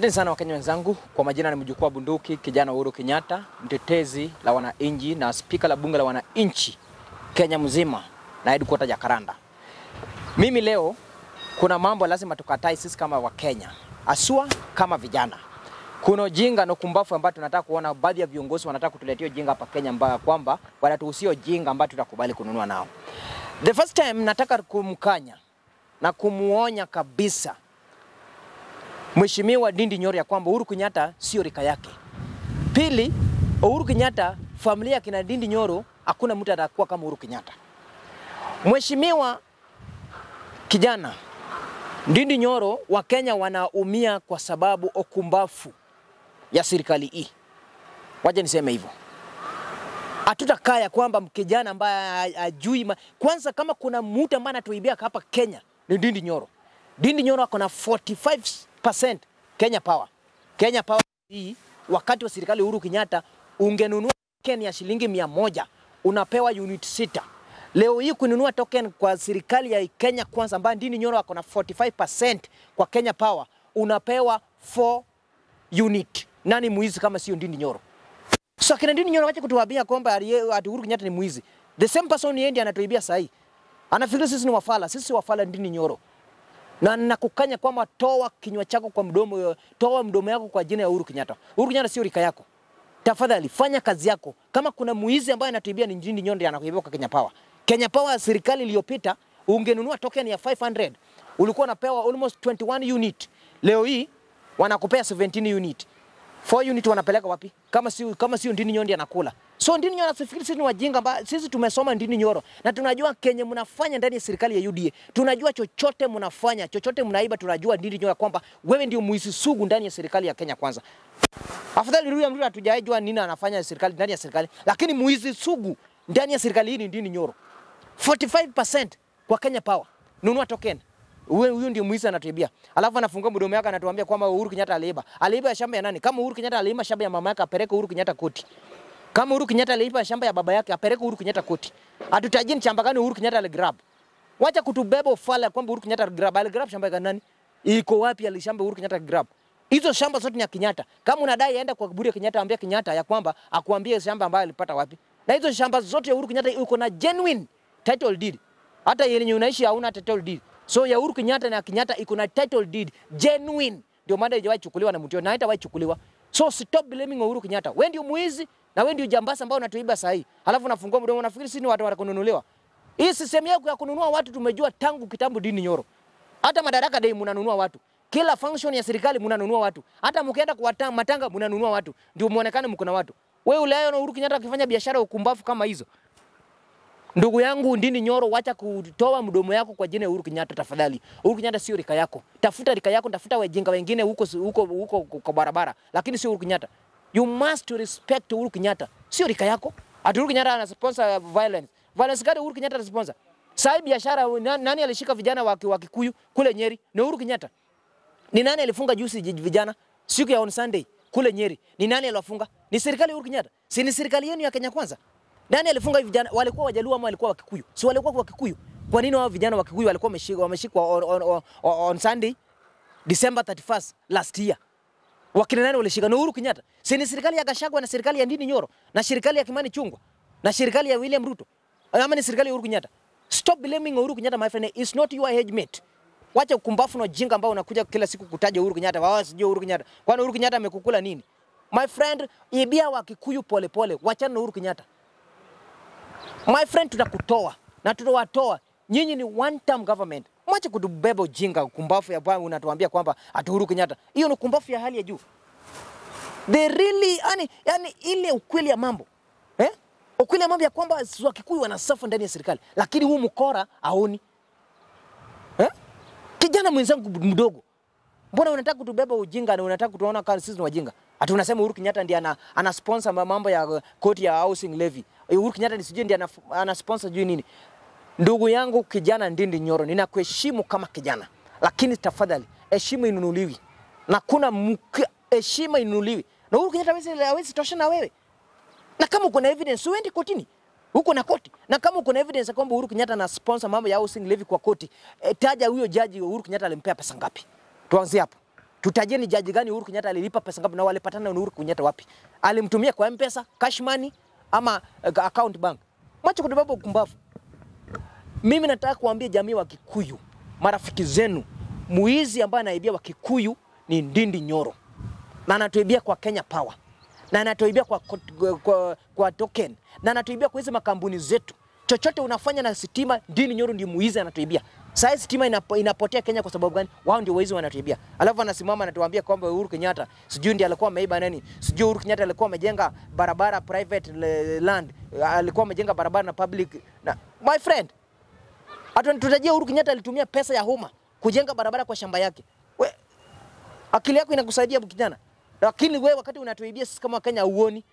Asante sana Wakenya wenzangu, kwa majina ni mjukuu wa bunduki kijana Uhuru Kenyatta, mtetezi la wananchi na spika la bunge la wananchi Kenya mzima na headquarter Jakaranda. Mimi leo kuna mambo lazima tukatai sisi kama Wakenya, asua kama vijana. Kuna jinga na kumbafu ambao tunataka kuona baadhi ya viongozi wanataka kutuletea jinga hapa Kenya, mbaya kwamba wanatuhusio jinga ambao tutakubali kununua nao. The first time nataka kumkanya na kumuonya kabisa Mheshimiwa Ndindi Nyoro ya kwamba Uhuru Kenyatta sio rika yake. Pili, Uhuru Kenyatta, familia kina Ndindi Nyoro, hakuna mtu atakuwa kama Uhuru Kenyatta. Mheshimiwa kijana Ndindi Nyoro, wa Kenya wanaumia kwa sababu okumbafu ya serikali hii. Waje niseme hivyo, hatutakaa ya kwamba mkijana ambaye ajui ma... Kwanza, kama kuna mtu ambaye anatuibia hapa Kenya ni Ndindi Nyoro. Ndindi Nyoro ako na 45 100% Kenya Power. Kenya Power hii wakati wa serikali Uhuru Kenyatta ungenunua token ya shilingi mia moja unapewa unit sita. Leo hii kununua token kwa serikali ya Kenya Kwanza ambayo Ndini Nyoro ako na 45% kwa Kenya Power unapewa 4 unit. Nani mwizi kama sio Ndini Nyoro? So akina Ndini Nyoro wache kutuambia kwamba ati Uhuru Kenyatta ni mwizi. The same person yeye ndiye anatuibia sahi. Anafikiri sisi ni wafala, sisi wafala Ndini Nyoro na nakukanya kwamba toa kinywa chako kwa mdomo, toa mdomo yako kwa jina ya Uhuru Kenyatta. Uhuru Kenyatta sio rika yako. Tafadhali fanya kazi yako. Kama kuna muizi ambaye anatuibia ni Njindi Nyonde anakuibia kwa Kenya Power. Kenya Power ya serikali iliyopita ungenunua token ya 500 ulikuwa unapewa almost 21 unit. Leo hii wanakupea 17 unit. 4 unit wanapeleka wapi kama si kama si Ndini Nyoro ndiye anakula? So Ndini Nyoro nasifikiri sisi ni wajinga, ba, sisi tumesoma Ndini Nyoro na tunajua Kenya mnafanya ndani ya serikali ya UDA. Tunajua chochote mnafanya, chochote mnaiba, tunajua Ndini Nyoro kwamba wewe ndio muisi sugu ndani ya serikali ya Kenya Kwanza. Afadhali William Ruto hatujajua nini anafanya serikali ndani ya serikali, lakini muhisi sugu ndani ya serikali hii ni Ndini Nyoro. 45% kwa Kenya Power. Nunua token. Huyu ndio mwizi anatuibia. Alafu anafungua mdomo yake anatuambia kwamba Uhuru Kenyatta aliiba. Aliiba ya shamba ya nani? Kama Uhuru Kenyatta aliiba shamba ya mama yake apeleke Uhuru Kenyatta koti. Kama Uhuru Kenyatta aliiba shamba ya baba yake apeleke Uhuru Kenyatta koti. Atutajini shamba gani Uhuru Kenyatta aligrab. Wacha kutubeba ufala kwamba Uhuru Kenyatta aligrab. Aligrab shamba ya nani? Iko wapi alishamba Uhuru Kenyatta aligrab? Hizo shamba zote ni ya Kenyatta. Kama unadai aenda kwa kaburi ya Kenyatta, ambia Kenyatta ya kwamba akuambie shamba ambayo alipata wapi. Na hizo shamba zote ya Uhuru Kenyatta iko na genuine title deed. Hata yenye unaishi hauna title deed. So ya Uhuru Kenyatta na Kenyatta iko na title deed genuine, ndio maana haijawahi chukuliwa na mtu na haitawahi chukuliwa. So stop blaming Uhuru Kenyatta. Wewe ndio mwizi na wewe ndio jambasa ambao unatuiba saa hii, halafu unafungua mdomo, unafikiri sisi ni watu wa kununuliwa. Hii system yako ya kununua watu tumejua tangu kitambo dini nyoro. Hata madaraka dei mnanunua watu, kila function ya serikali mnanunua watu, hata mkienda kwa matanga mnanunua watu, ndio muonekane mko na watu. Wewe ulayo na Uhuru Kenyatta akifanya biashara ukumbavu kama hizo. Ndugu yangu Ndindi Nyoro, wacha kutoa mdomo yako kwa jina Uhuru Kenyatta tafadhali. Uhuru Kenyatta sio rika yako. Tafuta rika yako, tafuta wajinga wengine huko huko huko kwa barabara, lakini sio Uhuru Kenyatta. You must respect Uhuru Kenyatta, sio rika yako. Ati Uhuru Kenyatta ana sponsor uh, violence. Violence gani Uhuru Kenyatta sponsor? Sai biashara nani alishika vijana wa Kikuyu kule Nyeri? Ni Uhuru Kenyatta. Ni nani alifunga juzi vijana siku ya on Sunday kule Nyeri? Ni nani aliwafunga? Ni serikali Uhuru Kenyatta. Si ni serikali yenu ya Kenya kwanza? Nani alifunga hivi vijana? Walikuwa Wajaluo ama walikuwa Wakikuyu? Si walikuwa kwa Wakikuyu. Kwa nini wao vijana Wakikuyu walikuwa wameshikwa wameshikwa on, on, on, on Sunday December 31st last year? Wakina nani walishika? Na Uhuru Kenyatta. Si ni serikali ya Gachagua na serikali ya Ndini Nyoro na serikali ya Kimani Chungwa na serikali ya William Ruto. Eh, ama ni serikali ya Uhuru Kenyatta. Stop blaming Uhuru Kenyatta my friend. It's not your age mate. Wacha kumbafu na jinga ambao unakuja kila siku kutaja Uhuru Kenyatta. Wao sijui Uhuru Kenyatta. Kwani Uhuru Kenyatta amekukula nini? My friend, ibia wa Kikuyu polepole, wachana na Uhuru Kenyatta. My friend, tutakutoa na tutawatoa nyinyi. Ni one term government, mwache kutubeba ujinga, kumbafu ya bwana. Unatuambia kwamba ati Uhuru Kenyatta, hiyo ni kumbafu ya hali ya juu. They really yani, yani ile ukweli ya mambo eh? Ukweli ya mambo ya kwamba Wakikuyu wanasafa ndani ya serikali, lakini huu mkora aoni eh? Kijana mwenzangu mdogo Mbona unataka kutubeba ujinga na unataka kutuona kama sisi ni wajinga? Ati unasema Uhuru Kenyatta ndiye ana, ana sponsor mambo ya koti uh, ya housing levy. Eh, Uhuru Kenyatta ni sijui ndiye ana, ana sponsor juu nini. Ndugu yangu kijana Ndindi Nyoro, ninakuheshimu kama kijana, lakini tafadhali heshima inunuliwi na kuna heshima inunuliwi na Uhuru Kenyatta hawezi hawezi tosha na wewe, na kama uko na evidence uende kotini huko na koti, na kama uko na evidence kwamba Uhuru Kenyatta ana sponsor mambo ya housing levy kwa koti, e, taja huyo jaji Uhuru Kenyatta alimpea pesa ngapi? Tuanze hapo. Tutajie ni jaji gani Uhuru Kenyatta alilipa pesa ngapi na walipatana na Uhuru Kenyatta wapi? Alimtumia kwa M-Pesa, cash money ama uh, account bank? Macho kwa sababu kumbavu. Mimi nataka kuambia jamii wa Kikuyu, marafiki zenu, muizi ambaye anaibia wa Kikuyu ni Ndindi Nyoro. Na anatuibia kwa Kenya Power. Na anatuibia kwa, kwa, kwa, kwa token. Na anatuibia kwa hizo makampuni zetu. Chochote unafanya na sitima, Ndindi Nyoro ndiye muizi anatuibia. Sasa stima inapo, inapotea Kenya kwa sababu gani? Wao ndio wezi wanatuibia. Alafu anasimama anatuambia kwamba Uhuru Kenyatta sijui ndiye alikuwa ameiba nani? Sijui Uhuru Kenyatta alikuwa amejenga barabara private land, alikuwa amejenga barabara na public na my friend. Hatututajia Uhuru Kenyatta alitumia pesa ya umma kujenga barabara kwa shamba yake. We, akili yako inakusaidia kijana. Lakini wewe wakati unatuibia sisi kama Kenya uoni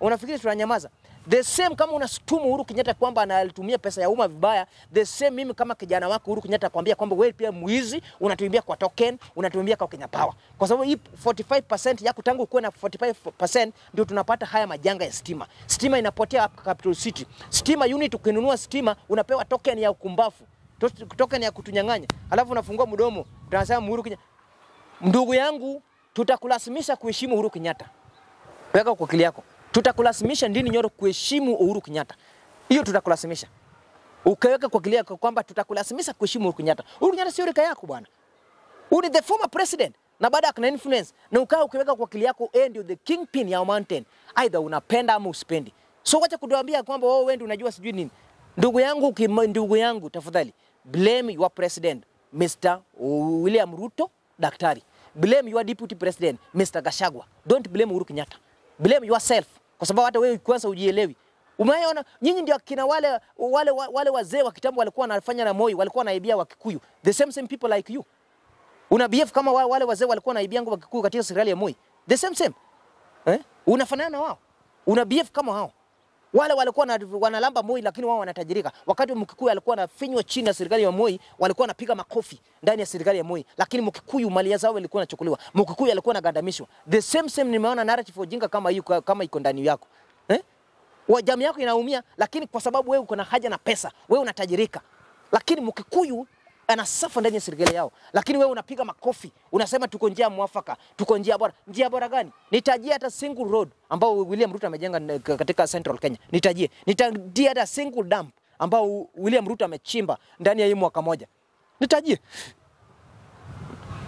Unafikiri tunanyamaza? The same kama unashutumu Uhuru Kenyatta kwamba analitumia pesa ya umma vibaya, the same mimi kama kijana wako Uhuru Kenyatta kwambia kwamba wewe pia mwizi, unatumia kwa token, unatumia kwa Kenya Power. Kwa sababu hii 45% yako tangu kuwe na 45% ndio tunapata haya majanga ya stima. Stima inapotea hapa Capital City. Stima unit ukinunua stima unapewa token ya ukumbafu. Token ya kutunyang'anya. Alafu unafungua mdomo, tunasema Uhuru Kenyatta. Ndugu yangu, tutakulazimisha kuheshimu Uhuru Kenyatta. Weka kwa akili yako. Tutakulazimisha ndini Nyoro kuheshimu Uhuru Kenyatta, hiyo tutakulazimisha ukaweka kwa kilia kwamba tutakulazimisha kuheshimu Uhuru Kenyatta. Uhuru Kenyatta sio rika yako bwana, huyu ni the former president na baada akana influence na ukawa ukiweka kwa akili yako yeye ndio the kingpin ya mountain, either unapenda ama usipendi. So wacha kutuambia kwamba wewe wewe ndio unajua sijui nini. Ndugu yangu kima, ndugu yangu tafadhali blame your president Mr. William Ruto daktari. Blame your deputy president Mr. Gashagwa. Don't blame Uhuru Kenyatta blame yourself, kwa sababu hata wewe kwanza ujielewi. Umeona, nyinyi ndio kina wale wale wale wazee wa kitambo walikuwa wanafanya na Moi, walikuwa wanaibia Wakikuyu, the same same people like you. Una behave kama wale wazee walikuwa wanaibia Wakikuyu katika serikali ya Moi, the same same eh? Unafanana na wao, una behave kama hao. Wale walikuwa wanalamba Moi lakini wao wanatajirika. Wakati Mkikuyu alikuwa anafinywa chini ya serikali ya Moi, walikuwa wanapiga makofi ndani ya serikali ya Moi, lakini Mkikuyu mali zao ilikuwa inachukuliwa. Mkikuyu alikuwa anagandamishwa. The same same, nimeona narrative ujinga kama hiyo kama iko ndani yako. Eh? Wa jamii yako inaumia, lakini kwa sababu wewe uko na haja na pesa, wewe unatajirika. Lakini Mkikuyu anasafa ndani ya serikali yao, lakini wewe unapiga makofi, unasema tuko njia mwafaka, tuko njia bora. Njia bora gani? Nitajie hata single road ambao William Ruto amejenga eh, katika Central Kenya, nitajie. Nitajie hata single dump ambao William Ruto amechimba ndani ya hii mwaka moja, nitajie.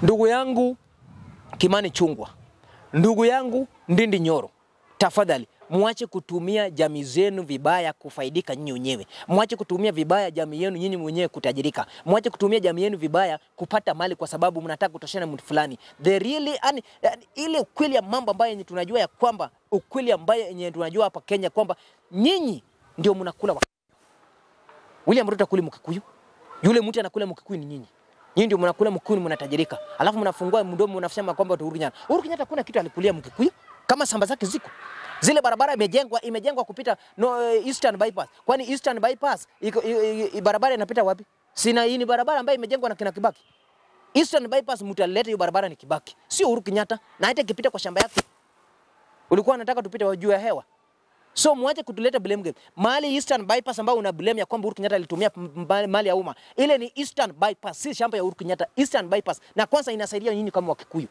Ndugu yangu Kimani Chungwa, ndugu yangu Ndindi Nyoro, tafadhali Mwache kutumia jamii zenu vibaya kufaidika nyinyi wenyewe. Mwache kutumia vibaya jamii yenu nyinyi mwenyewe kutajirika. Mwache kutumia jamii yenu vibaya kupata mali kwa sababu mnataka kutoshana mtu fulani. The really, yani, yani, ile ukweli ya mambo ambayo yenye tunajua ya kwamba ukweli ambayo yenye tunajua hapa Kenya kwamba nyinyi ndio mnakula wa William Ruto akuli Mkikuyu. Yule mtu anakula Mkikuyu ni nyinyi. Nyinyi ndio mnakula Mkikuyu mnatajirika. Alafu mnafungua mdomo mnasema kwamba Uhuru Kenyatta. Uhuru Kenyatta hakuna kitu alikulia Mkikuyu kama samba zake ziko. Zile barabara imejengwa imejengwa kupita no, eh, Eastern bypass. Kwani Eastern bypass iko, barabara inapita wapi? Sina, hii ni barabara ambayo imejengwa na kina Kibaki. Eastern bypass mtaleta hiyo barabara ni Kibaki, sio Uhuru Kenyatta. Na hata ikipita kwa shamba yake ulikuwa unataka tupite wa juu ya hewa. So muache kutuleta blame game. Mali Eastern bypass ambayo una blame ya kwamba Uhuru Kenyatta alitumia mali ya umma. Ile ni Eastern bypass, si shamba ya Uhuru Kenyatta. Eastern bypass na kwanza inasaidia nyinyi kama Wakikuyu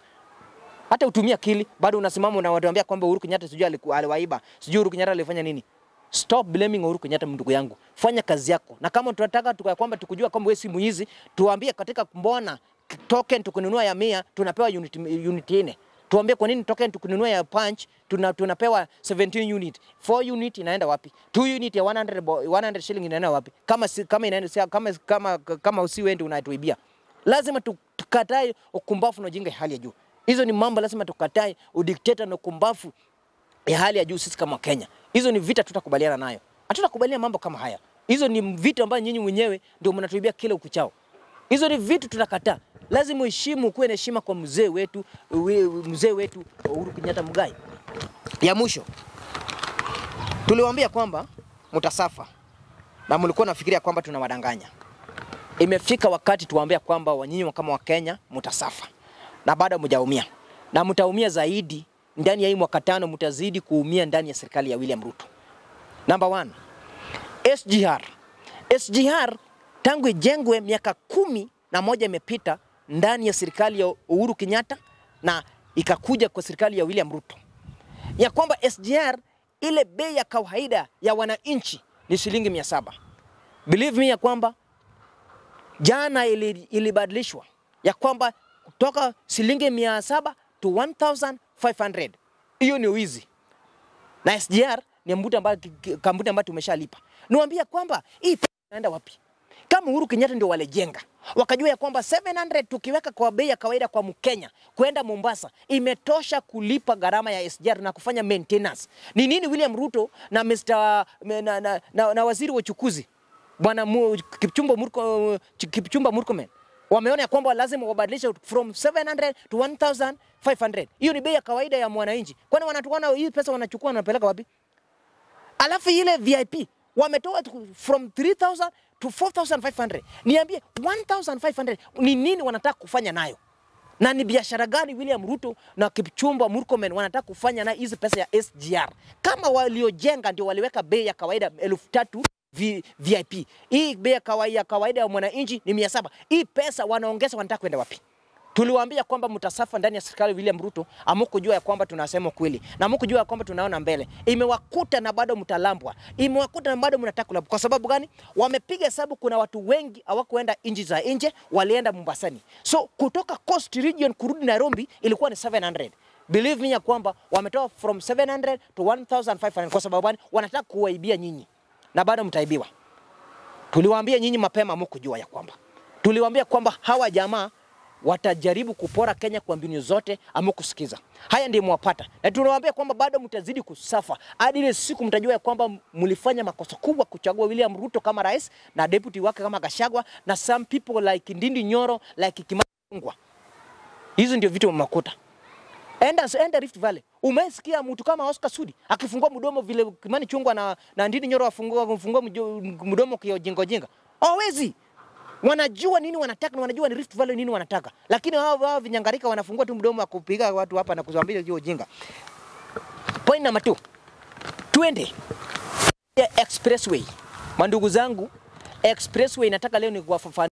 hata utumia akili, bado unasimama na watuambia kwamba Uhuru Kenyatta sijui aliwaiba, sijui Uhuru Kenyatta alifanya nini. Stop blaming Uhuru Kenyatta, ndugu yangu, fanya kazi yako, na kama tunataka tukaya kwamba tukujua kwamba wewe si mwizi, tuambie katika mbona token tukununua ya mia tunapewa unit, unit ine. tuambie kwa nini token tukununua ya punch tuna, tunapewa 17 unit 4 unit inaenda wapi 2 unit ya 100, 100 shilling inaenda wapi kama si, kama inaenda kama kama kama ndio unatuibia lazima tukatae ukumbafu na jinga hali ya juu Hizo ni mambo lazima tukatae, udikteta na kumbafu ya hali ya juu. Sisi kama Kenya, hizo ni vita, tutakubaliana nayo, hatutakubaliana mambo kama haya. Hizo ni vitu ambavyo nyinyi wenyewe ndio mnatuibia kila ukuchao. Hizo ni vitu tunakataa. Lazima uheshimu, kuwe na heshima kwa mzee wetu, mzee wetu Uhuru Kenyatta Muigai. Ya mwisho tuliwaambia kwamba mtasafa, na mlikuwa nafikiria kwamba tunawadanganya. Imefika wakati tuwaambia kwamba wanyinyi kama wa Kenya mtasafa na bado mjaumia, na mtaumia zaidi ndani ya hii mwaka tano, mtazidi kuumia ndani ya serikali ya William Ruto. Number one, SGR. SGR tangu ijengwe miaka kumi na moja imepita ndani ya serikali ya Uhuru Kenyatta na ikakuja kwa serikali ya William Ruto, ya kwamba SGR ile bei ya kawaida ya wananchi ni shilingi mia saba. Believe me ya kwamba jana ilibadilishwa ili ya kwamba toka shilingi mia saba to 1500 hiyo ni wizi, na SGR ni kampuni ambayo tumeshalipa. Niwaambia kwamba hii inaenda wapi? Kama Uhuru Kenyatta ndio walijenga wakajua ya kwamba 700 tukiweka kwa bei ya kawaida kwa Mkenya kwenda Mombasa imetosha kulipa gharama ya SGR na kufanya maintenance. Ni nini William Ruto na Mr. na, na, na, na waziri wa uchukuzi Bwana Kipchumba Murkomen wameona ya kwamba lazima wabadilishe from 700 to 1500. Hiyo ni bei ya kawaida ya mwananchi, kwani wanatukana hii pesa wanachukua wanapeleka wapi? Alafu ile VIP wametoa from 3000 to 4500. Niambie 1500 ni nini wanataka kufanya nayo? na ni biashara gani William Ruto na Kipchumba Murkomen wanataka kufanya na hizi pesa ya SGR? Kama waliojenga ndio waliweka bei ya kawaida elfu tatu VIP. Hii bei ya kawaida kawaida ya mwananchi ni 700. Hii pesa wanaongeza, wanataka kwenda wapi? Tuliwaambia kwamba mtasafa ndani ya serikali William Ruto, amukujua ya kwamba tunasema kweli na amukujua ya kwamba tunaona mbele. Imewakuta na bado mtalambwa, imewakuta na bado mnataka kulambwa. Kwa sababu gani? Wamepiga hesabu, kuna watu wengi hawakuenda nchi za nje, walienda Mombasani. So kutoka Coast Region kurudi Nairobi ilikuwa ni 700 believe me ya kwamba wametoa from 700 to 1500 kwa sababu gani? Wanataka kuwaibia nyinyi na bado mtaibiwa. Tuliwaambia nyinyi mapema, mkujua ya kwamba tuliwaambia kwamba hawa jamaa watajaribu kupora Kenya kwa mbinu zote, amekusikiza. Haya ndiyo mwapata, na tunawaambia kwamba bado mtazidi kusafa hadi ile siku mtajua ya kwamba mlifanya makosa kubwa kuchagua William Ruto kama rais na deputy wake kama Gashagwa na some people like Ndindi Nyoro, like Ngwa. Hizo ndio vitu mmakuta. Enda, enda Rift Valley. Umesikia mtu kama Oscar Sudi akifungua mdomo vile Kimani Chungwa na, na Ndindi Nyoro afungua mfungua mdomo kwa jingo jinga. Hawezi. Wanajua nini wanataka na wanajua ni Rift Valley nini wanataka. Lakini wao wao vinyangarika wanafungua tu mdomo akupiga watu hapa na kuzambia hiyo jinga. Point number 2. Twende expressway. Mandugu zangu, expressway nataka leo ni kuwafafanua